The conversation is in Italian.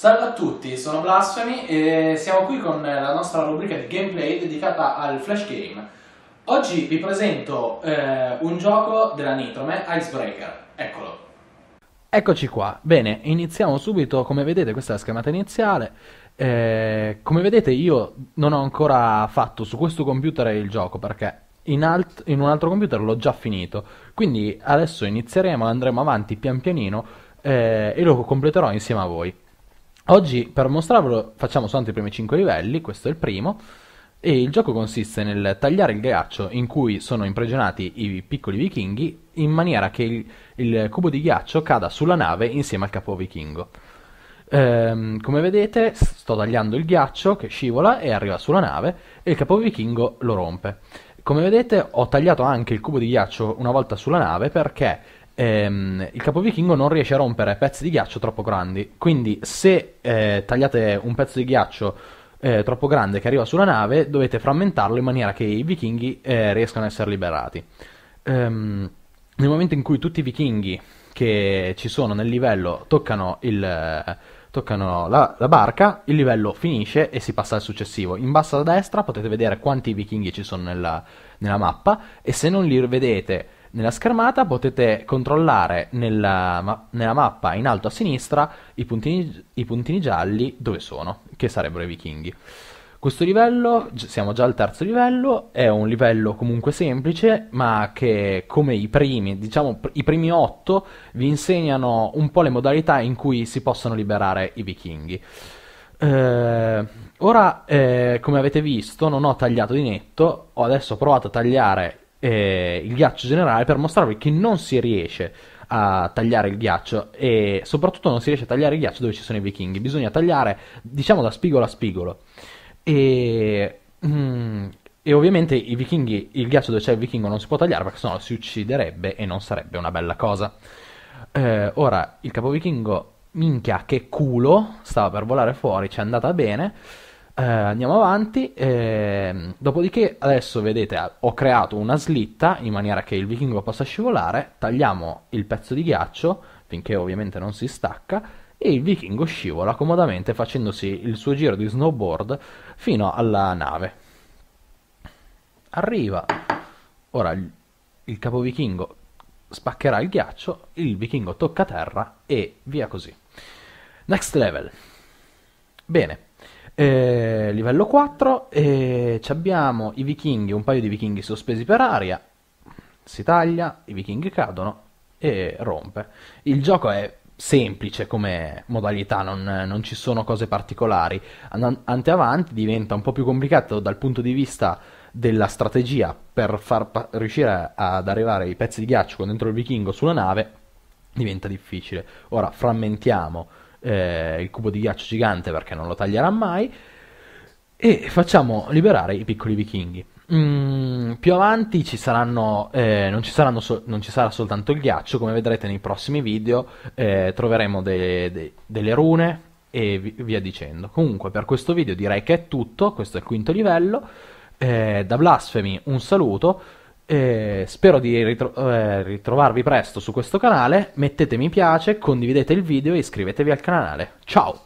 Salve a tutti, sono Blasphemy e siamo qui con la nostra rubrica di gameplay dedicata al Flash Game. Oggi vi presento eh, un gioco della Nitrome, Icebreaker. Eccolo. Eccoci qua. Bene, iniziamo subito. Come vedete questa è la schermata iniziale. Eh, come vedete io non ho ancora fatto su questo computer il gioco perché in, alt in un altro computer l'ho già finito. Quindi adesso inizieremo, andremo avanti pian pianino eh, e lo completerò insieme a voi. Oggi per mostrarvelo facciamo soltanto i primi 5 livelli, questo è il primo, e il gioco consiste nel tagliare il ghiaccio in cui sono imprigionati i piccoli vichinghi in maniera che il, il cubo di ghiaccio cada sulla nave insieme al capo vichingo. Ehm, come vedete sto tagliando il ghiaccio che scivola e arriva sulla nave e il capo vichingo lo rompe. Come vedete ho tagliato anche il cubo di ghiaccio una volta sulla nave perché ehm, il vichingo non riesce a rompere pezzi di ghiaccio troppo grandi. Quindi se eh, tagliate un pezzo di ghiaccio eh, troppo grande che arriva sulla nave, dovete frammentarlo in maniera che i vichinghi eh, riescano a essere liberati. Ehm, nel momento in cui tutti i vichinghi che ci sono nel livello toccano il toccano la, la, barca, il livello finisce e si passa al successivo. In basso a destra potete vedere quanti vichinghi ci sono nella, nella mappa e se non li vedete nella schermata potete controllare nella, ma- nella mappa in alto a sinistra i puntini, i puntini gialli dove sono, che sarebbero i vichinghi. Questo livello, siamo già al terzo livello, è un livello comunque semplice, ma che come i primi, diciamo i primi otto, vi insegnano un po' le modalità in cui si possono liberare i vichinghi. Eh, ora, eh, come avete visto, non ho tagliato di netto, ho adesso provato a tagliare eh, il ghiaccio generale per mostrarvi che non si riesce a tagliare il ghiaccio e soprattutto non si riesce a tagliare il ghiaccio dove ci sono i vichinghi, bisogna tagliare diciamo da spigolo a spigolo. E, mm, e ovviamente i vichinghi, il ghiaccio dove c'è il vichingo non si può tagliare perché sennò si ucciderebbe e non sarebbe una bella cosa. Eh, ora il capo vichingo, minchia che culo, stava per volare fuori, ci è andata bene eh, andiamo avanti, eh, dopodiché adesso vedete ho creato una slitta in maniera che il vichingo possa scivolare, tagliamo il pezzo di ghiaccio finché ovviamente non si stacca e il vichingo scivola comodamente facendosi il suo giro di snowboard fino alla nave. Arriva, ora il capo vichingo spaccherà il ghiaccio, il vichingo tocca terra e via così. Next level. Bene, eh, livello 4 e abbiamo i vichinghi, un paio di vichinghi sospesi per aria, si taglia, i vichinghi cadono e rompe. Il gioco è semplice come modalità, non, non ci sono cose particolari. Andante avanti diventa un po' più complicato dal punto di vista della strategia per far pa- riuscire ad arrivare i pezzi di ghiaccio con dentro il vichingo sulla nave diventa difficile. Ora frammentiamo eh, il cubo di ghiaccio gigante perché non lo taglierà mai e facciamo liberare i piccoli vichinghi. Mm, più avanti ci saranno, eh, non, ci saranno so- non, ci sarà soltanto il ghiaccio, come vedrete nei prossimi video eh, troveremo de- de- delle rune e vi- via dicendo. Comunque per questo video direi che è tutto, questo è il quinto livello. Eh, da Blasphemy un saluto, eh, spero di ritro- eh, ritrovarvi presto su questo canale, mettete mi piace, condividete il video e iscrivetevi al canale. Ciao!